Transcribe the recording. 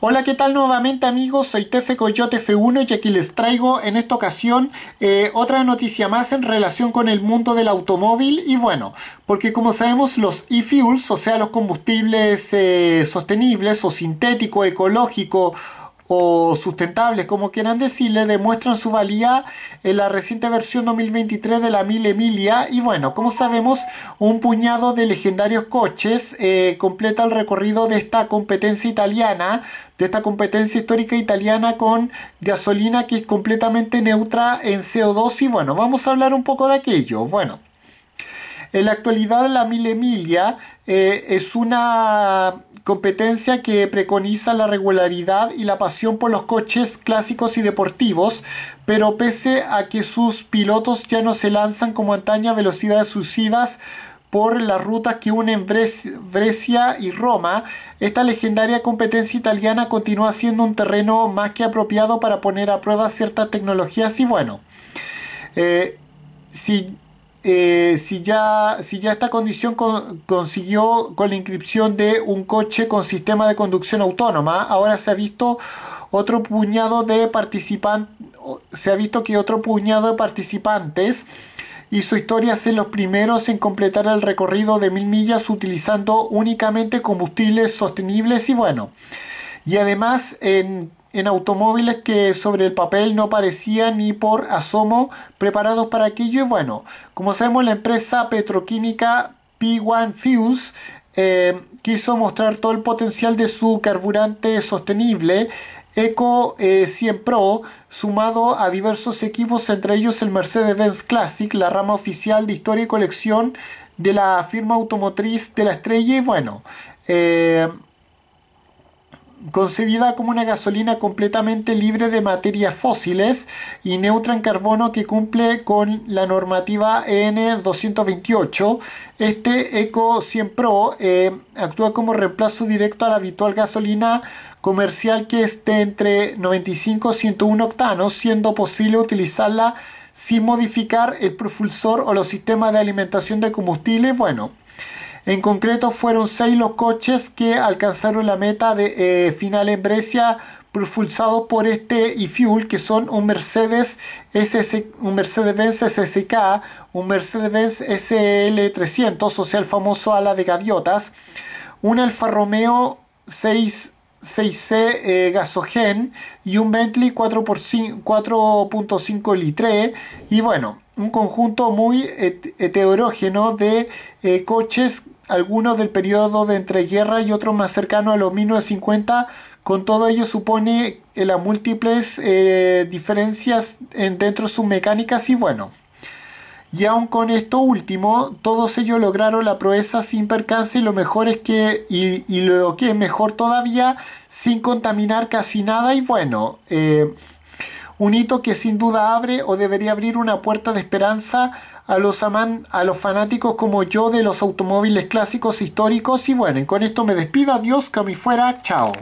Hola, ¿qué tal nuevamente amigos? Soy Tefe Coyote F1 y aquí les traigo en esta ocasión eh, otra noticia más en relación con el mundo del automóvil y bueno, porque como sabemos los e-fuels, o sea los combustibles eh, sostenibles o sintéticos, ecológicos o sustentables, como quieran decirle, demuestran su valía en la reciente versión 2023 de la 1000 Emilia. Y bueno, como sabemos, un puñado de legendarios coches eh, completa el recorrido de esta competencia italiana, de esta competencia histórica italiana con gasolina que es completamente neutra en CO2. Y bueno, vamos a hablar un poco de aquello. Bueno. En la actualidad la mille emilia eh, es una competencia que preconiza la regularidad y la pasión por los coches clásicos y deportivos, pero pese a que sus pilotos ya no se lanzan como antaño a velocidades suicidas, por las rutas que unen Brescia y Roma, esta legendaria competencia italiana continúa siendo un terreno más que apropiado para poner a prueba ciertas tecnologías y bueno, eh, si eh, si, ya, si ya esta condición consiguió con la inscripción de un coche con sistema de conducción autónoma, ahora se ha visto otro puñado de participantes, se ha visto que otro puñado de participantes hizo historia en los primeros en completar el recorrido de mil millas utilizando únicamente combustibles sostenibles y bueno, y además en en automóviles que sobre el papel no parecían ni por asomo preparados para aquello. Y bueno, como sabemos, la empresa petroquímica P1 Fuels eh, quiso mostrar todo el potencial de su carburante sostenible. Eco 100 eh, Pro, sumado a diversos equipos, entre ellos el Mercedes-Benz Classic, la rama oficial de historia y colección de la firma automotriz de la estrella. Y bueno, eh, concebida como una gasolina completamente libre de materias fósiles y neutra en carbono que cumple con la normativa e EN 228. Este Eco 100 Pro eh, actúa como reemplazo directo a la habitual gasolina comercial que esté entre 95 y 101 octanos, siendo posible utilizarla sin modificar el propulsor o los sistemas de alimentación de combustible. Bueno, en concreto fueron seis los coches que alcanzaron la meta de eh, final en Brescia propulsados por este e que son un Mercedes SS, un Mercedes-Benz SSK, un mercedes SL300, o sea el famoso ala de gaviotas, un Alfa Romeo 6 6C eh, gasogen y un Bentley 4.5 litre y bueno, un conjunto muy heterógeno de eh, coches, algunos del periodo de entreguerra y otros más cercano a los 1950, con todo ello supone eh, las múltiples diferencias dentro de sus mecánicas y bueno. Y aun con esto último, todos ellos lograron la proeza sin percance y lo mejor es que, y, lo que es mejor todavía, sin contaminar casi nada y bueno, eh, un hito que sin duda abre o debería abrir una puerta de esperanza a los, a los fanáticos como yo de los automóviles clásicos históricos y bueno, con esto me despido, adiós, que a fuera, chao.